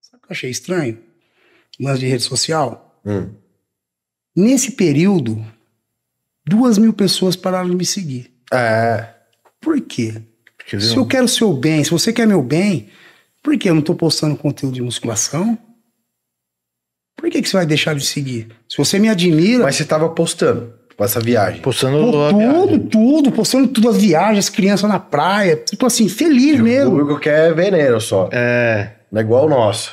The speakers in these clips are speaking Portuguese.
Sabe o que eu achei estranho? Lance de rede social. Hum. Nesse período, duas mil pessoas pararam de me seguir. É. Por quê? Porque se eu quero seu bem, se você quer meu bem, por que eu não estou postando conteúdo de musculação? Por que, que você vai deixar de seguir? Se você me admira. Mas você estava postando com essa viagem. Postando tudo, viagem. tudo, postando tudo, as viagens, as crianças na praia, tipo assim, feliz e mesmo. O público quer veneno só. É. Não é igual o nosso.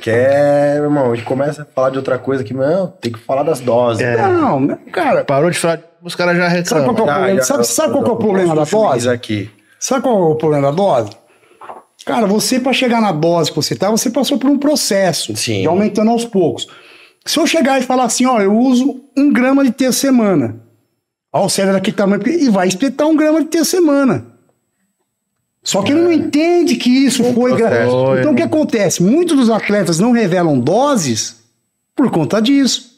Quer, meu irmão, a gente começa a falar de outra coisa que, não, tem que falar das doses. É. Não, cara. Parou de falar, os caras já reclamam. Sabe qual é o problema, ah, sabe, sabe qual é o problema da dose? Aqui. Sabe qual é o problema da dose? Cara, você, para chegar na dose que você tá, você passou por um processo. Sim. De aumentando aos poucos. Se eu chegar e falar assim, ó, eu uso um grama de ter semana. Ó, o cérebro daquele tá tamanho, e vai espetar um grama de ter semana. Só que é. ele não é. entende que isso o foi. Gra... Então o que acontece? Muitos dos atletas não revelam doses por conta disso.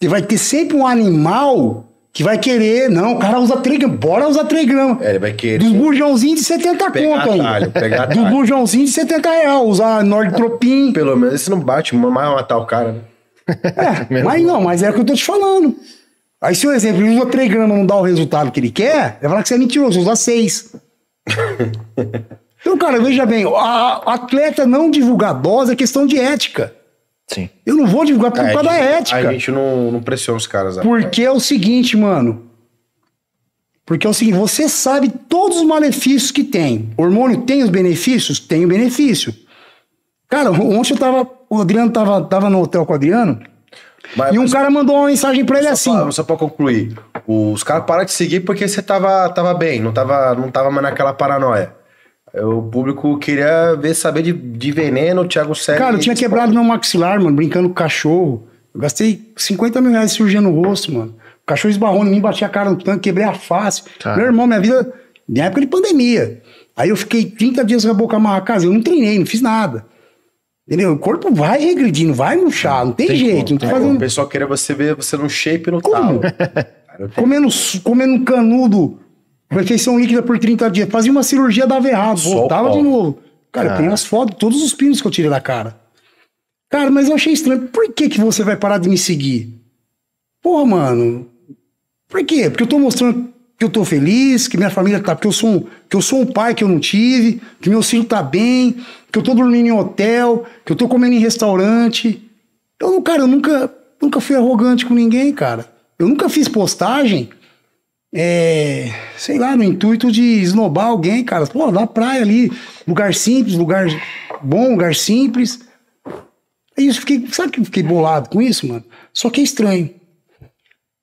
E vai ter sempre um animal que vai querer, não, o cara usa 3 gramas, bora usar 3 gramas. É, ele vai querer. Dos bujãozinhos de 70 pegar conto atalho, ainda. Dos bujãozinhos de 70 reais, usar Nordtropin. Pelo menos isso não bate, mais matar o cara, né? É, mas não, mas é o que eu tô te falando. Aí se o exemplo ele usa 3 gramas e não dá o resultado que ele quer, vai falar que você é mentiroso, usa 6. então, cara, veja bem, a, atleta não divulgar dose é questão de ética. Sim. Eu não vou divulgar por é, causa da ética. A gente não, não pressiona os caras. Né? Porque é o seguinte, mano. Porque é o seguinte, você sabe todos os malefícios que tem. O hormônio tem os benefícios? Tem o benefício. Cara, ontem eu tava o Adriano tava, tava no hotel com o Adriano. Mas, e um mas, cara mandou uma mensagem pra ele assim. Pra, só pra concluir. Os caras pararam de seguir porque você tava, tava bem, não tava, não tava mais naquela paranoia. É, o público queria ver, saber de, de veneno, Thiago Sérgio. Cara, eu tinha quebrado meu maxilar, mano, brincando com cachorro. Eu gastei 50 mil reais cirurgia no rosto, mano. O cachorro esbarrou em mim, bati a cara no tanque, quebrei a face. Tá. Meu irmão, minha vida, na época de pandemia. Aí eu fiquei 30 dias com a boca amarrada, casa. Eu não treinei, não fiz nada. Entendeu? O corpo vai regredindo, vai murchar, não tem, tem jeito. Como, não tem fazendo... O pessoal queria você ver você no shape no Como? comendo, comendo canudo, refeição líquida por 30 dias. Fazia uma cirurgia, dava errado, Só voltava de novo. Cara, eu tenho ah. as fotos, todos os pinos que eu tirei da cara. Cara, mas eu achei estranho. Por que, que você vai parar de me seguir? Porra, mano. Por quê? Porque eu tô mostrando que eu estou feliz, que minha família está, que eu sou um, que eu sou um pai que eu não tive, que meu filho está bem, que eu estou dormindo em hotel, que eu estou comendo em restaurante. Eu, cara, eu nunca, nunca fui arrogante com ninguém, cara. Eu nunca fiz postagem, é, sei lá, no intuito de esnobar alguém, cara. Pô, na praia ali, lugar simples, lugar bom, lugar simples. E é isso fiquei, sabe que eu fiquei bolado com isso, mano? Só que é estranho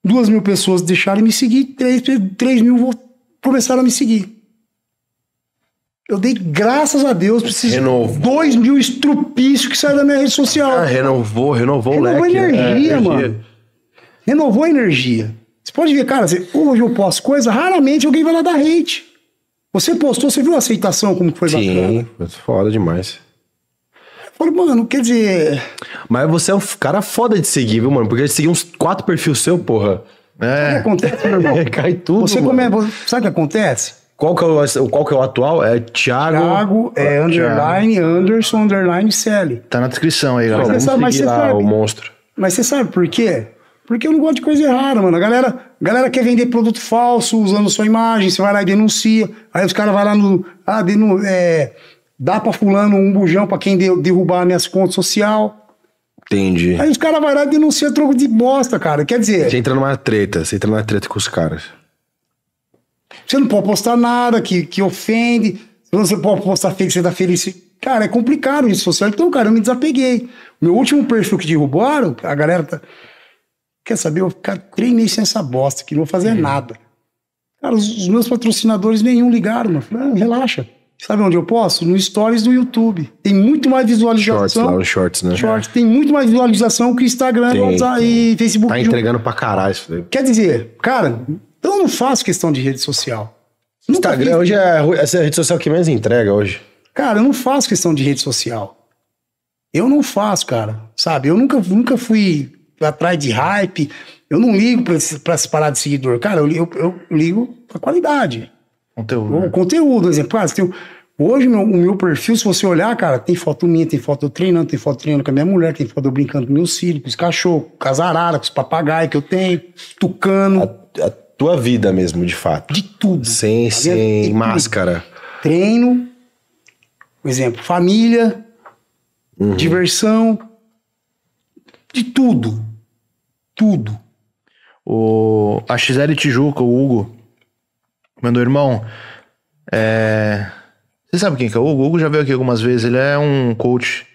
duas mil pessoas deixaram me seguir, três, três mil começaram a me seguir. Eu dei graças a Deus pra esses renovou. dois mil estrupícios que saíram da minha rede social. Ah, renovou, renovou, renovou o leque. Renovou né? energia, é, mano. Energia. Renovou a energia. Você pode ver, cara, hoje eu posto coisa, raramente alguém vai lá dar hate. Você postou, você viu a aceitação como foi Sim, bacana? Sim, foi foda demais. Eu falei, mano, quer dizer... Mas você é um cara foda de seguir, viu, mano? Porque eu segui uns quatro perfis seu, porra. É. Sabe o que acontece, meu irmão? É, cai tudo, você mano. Come... Sabe o que acontece? Qual que, é o, qual que é o atual? É Thiago... Thiago, é ah, underline, Thiago. Anderson, underline, CL. Tá na descrição aí, galera. Mas você sabe, mas você sabe, o monstro. Mas você sabe por quê? Porque eu não gosto de coisa errada, mano. A galera, a galera quer vender produto falso usando sua imagem. Você vai lá e denuncia. Aí os caras vão lá no... Ah, denu, é, dá pra fulano um bujão pra quem de, derrubar minhas contas social. Entendi. Aí os caras vão lá e denunciam troco de bosta, cara. Quer dizer. Você entra numa treta, você entra numa treta com os caras. Você não pode postar nada que, que ofende. Você pode postar fake, você tá feliz. Cara, é complicado isso social. Então, cara, eu me desapeguei. Meu último perfil que derrubaram, a galera tá. Quer saber? Eu vou ficar sem essa bosta, que não vou fazer hum. nada. Cara, os, os meus patrocinadores nenhum ligaram, mano. Falei, ah, relaxa. Sabe onde eu posso? No Stories do YouTube. Tem muito mais visualização. Shorts lá, os Shorts, né? Shorts. Tem muito mais visualização que Instagram tem, WhatsApp, tem. Facebook. Tá entregando pra caralho isso daí. Quer dizer, cara, eu não faço questão de rede social. Instagram hoje é essa é a rede social que mais entrega hoje. Cara, eu não faço questão de rede social. Eu não faço, cara. Sabe? Eu nunca, nunca fui atrás de hype. Eu não ligo pra, pra se parar de seguidor. Cara, eu, eu, eu ligo pra qualidade. Conteúdo. Né? conteúdo, exemplo. Ah, tem, hoje, meu, o meu perfil, se você olhar, cara, tem foto minha, tem foto eu treinando, tem foto treinando com a minha mulher, tem foto eu brincando com meus filhos, com os cachorros, com as araras, com os papagaios que eu tenho, tucano. A, a, tua vida mesmo, de fato. De tudo. Sem, sem máscara. Treino, por exemplo, família, uhum. diversão, de tudo. Tudo. O, a XL Tijuca, o Hugo, Mandou, irmão, é... você sabe quem que é o Hugo? O Hugo já veio aqui algumas vezes, ele é um coach,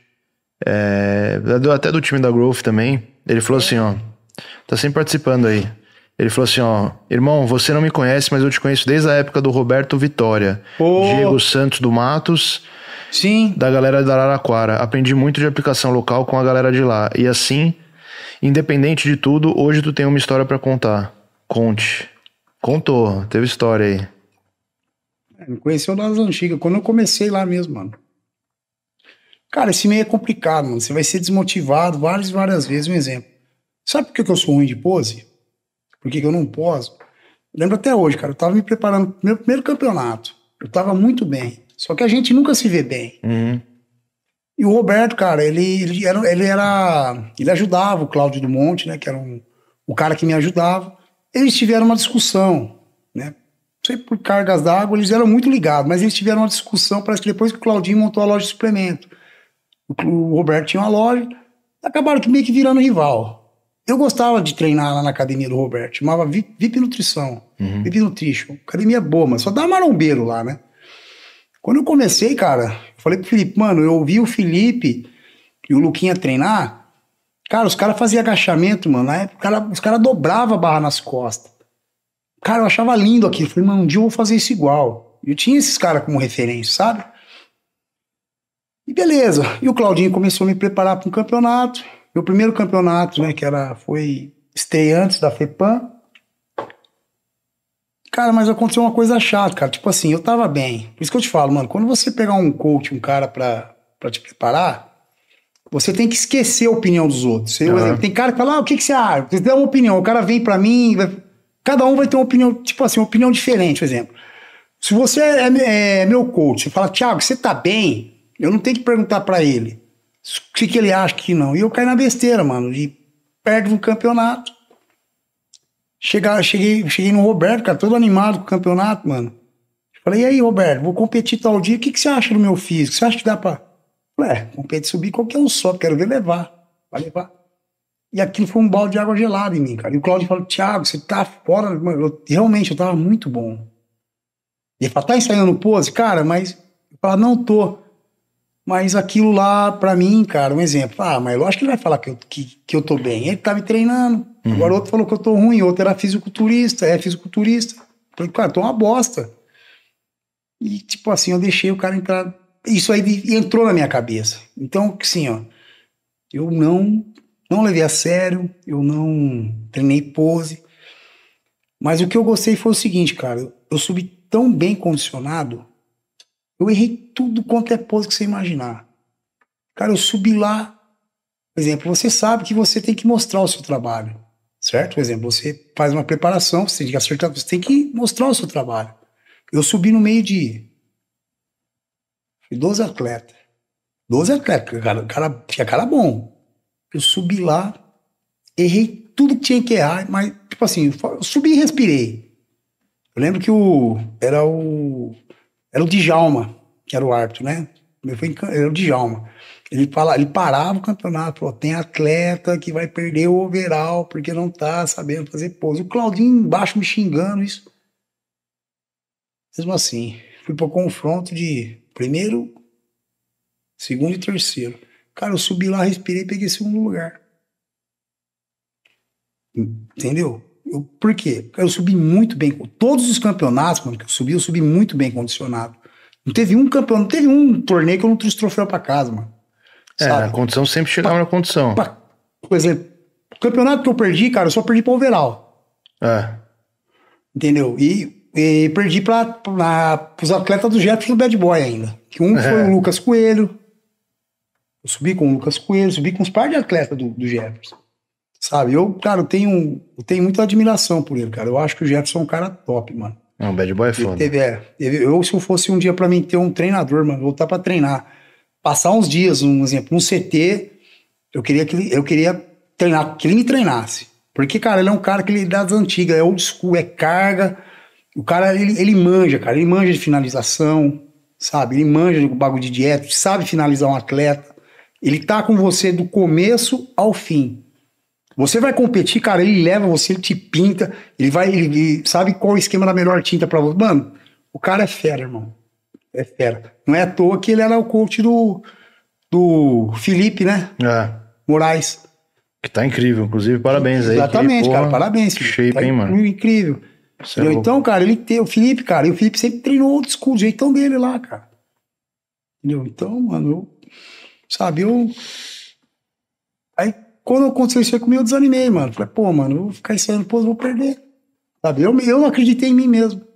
é... é até do time da Growth também. Ele falou assim, ó, tá sempre participando aí. Ele falou assim, ó, irmão, você não me conhece, mas eu te conheço desde a época do Roberto Vitória, oh. Diego Santos do Matos, sim, da galera da Araraquara. Aprendi muito de aplicação local com a galera de lá. E assim, independente de tudo, hoje tu tem uma história para contar. Conte. Contou, teve história aí. É, me conheceu das antigas, quando eu comecei lá mesmo, mano. Cara, esse meio é complicado, mano. Você vai ser desmotivado várias e várias vezes. Um exemplo. Sabe por que eu sou ruim de pose? Por que eu não poso? lembro até hoje, cara. Eu tava me preparando pro meu primeiro campeonato. Eu tava muito bem. Só que a gente nunca se vê bem. Uhum. E o Roberto, cara, ele, ele, era, ele era. Ele ajudava o Cláudio do Monte, né? Que era um, o cara que me ajudava. Eles tiveram uma discussão, né? Não sei por cargas d'água, eles eram muito ligados, mas eles tiveram uma discussão, parece que depois que o Claudinho montou a loja de suplemento. O Roberto tinha uma loja, acabaram meio que virando rival. Eu gostava de treinar lá na academia do Roberto, chamava VIP Nutrição, uhum. VIP Nutrition. Academia é boa, mas só dá marombeiro lá, né? Quando eu comecei, cara, eu falei pro Felipe, mano, eu ouvi o Felipe e o Luquinha treinar, Cara, os caras faziam agachamento, mano. Na época, cara, os caras dobravam a barra nas costas. Cara, eu achava lindo aquilo. falei, mano, um dia eu vou fazer isso igual. Eu tinha esses caras como referência, sabe? E beleza. E o Claudinho começou a me preparar para um campeonato. Meu primeiro campeonato, né, que era, foi estreante da FEPAM. Cara, mas aconteceu uma coisa chata, cara. Tipo assim, eu tava bem. Por isso que eu te falo, mano, quando você pegar um coach, um cara para pra te preparar, você tem que esquecer a opinião dos outros. uhum. Tem cara que fala, ah, o que, que você acha? Você dá uma opinião, o cara vem para mim, vai... cada um vai ter uma opinião, tipo assim, uma opinião diferente, por exemplo. Se você é, é, é meu coach, você fala, Thiago, você tá bem? Eu não tenho que perguntar para ele o que, que, ele acha que não. E eu caí na besteira, mano, e perde um campeonato. Chega, cheguei, cheguei no Roberto, cara, todo animado com o campeonato, mano. Falei, e aí, Roberto, vou competir tal dia, o que, que você acha do meu físico? Você acha que dá pra Falei, é, compete subir, qualquer um sobe, quero ver levar. Vai levar. E aquilo foi um balde de água gelada em mim, cara. E o Claudio falou, Thiago, você tá fora. Mano, eu, realmente, eu tava muito bom. E ele falou, tá ensaiando pose? Cara, mas... Eu falava, não tô. Mas aquilo lá, pra mim, cara, um exemplo. Ah, mas lógico que ele vai falar que eu, que, que eu tô bem. Ele tá me treinando. Uhum. Agora outro falou que eu tô ruim. Outro era fisiculturista, é fisiculturista. Eu falei, cara, tô uma bosta. E, tipo assim, eu deixei o cara entrar isso aí entrou na minha cabeça. Então, assim, ó, eu não não levei a sério, eu não treinei pose. Mas o que eu gostei foi o seguinte, cara, eu subi tão bem condicionado, eu errei tudo quanto é pose que você imaginar. Cara, eu subi lá, por exemplo, você sabe que você tem que mostrar o seu trabalho, certo? Por exemplo, você faz uma preparação, você tem que acertar, você tem que mostrar o seu trabalho. Eu subi no meio de e 12 atletas. 12 atletas, o cara, cara tinha cara bom. Eu subi lá, errei tudo que tinha que errar, mas, tipo assim, eu subi e respirei. Eu lembro que o. Era o. Era o Djalma, que era o árbitro, né? Meu foi, era o Djalma. Ele, fala, ele parava o campeonato, falou: tem atleta que vai perder o overall porque não tá sabendo fazer pose. O Claudinho embaixo me xingando, isso. Mesmo assim, fui pro confronto de Primeiro, segundo e terceiro. Cara, eu subi lá, respirei, peguei segundo lugar. Entendeu? Eu, por quê? Eu subi muito bem. Todos os campeonatos, mano, que eu subi, eu subi muito bem condicionado. Não teve um campeão, não teve um torneio que eu não trouxe troféu pra casa, mano. É, a condição sempre chegava pra, na condição. Pra, por exemplo, o campeonato que eu perdi, cara, eu só perdi pra overall. É. Entendeu? E e perdi para os atletas do Jefferson do Bad Boy ainda. Que um é. foi o Lucas Coelho. Eu subi com o Lucas Coelho, subi com os par de atletas do, do Jefferson. Sabe? Eu, cara, eu tenho, eu tenho muita admiração por ele, cara. Eu acho que o Jefferson é um cara top, mano. Não, Bad Boy é foda. Teve, é, eu, se eu fosse um dia para mim ter um treinador, mano, voltar para treinar, passar uns dias, um exemplo, um CT, eu queria que ele, eu queria treinar, que ele me treinasse. Porque, cara, ele é um cara que ele dá é das antigas, é old school, é carga o cara, ele, ele manja, cara. Ele manja de finalização, sabe? Ele manja de bagulho de dieta, sabe finalizar um atleta. Ele tá com você do começo ao fim. Você vai competir, cara, ele leva você, ele te pinta, ele vai, ele, ele sabe qual o esquema da melhor tinta para você. Mano, o cara é fera, irmão. É fera. Não é à toa que ele era o coach do, do Felipe, né? É. Moraes. Que tá incrível, inclusive, parabéns aí. Exatamente, que, porra, cara, parabéns. Shape, tá hein, mano? Incrível. É então, cara, ele tem o Felipe, cara, e o Felipe sempre treinou outro school, o jeitão dele lá, cara. Entendeu? Então, mano, eu, sabe, eu. Aí, quando aconteceu isso aí comigo, eu desanimei, mano. Falei, pô, mano, eu vou ficar esse pô, eu vou perder. Sabe, eu, eu não acreditei em mim mesmo.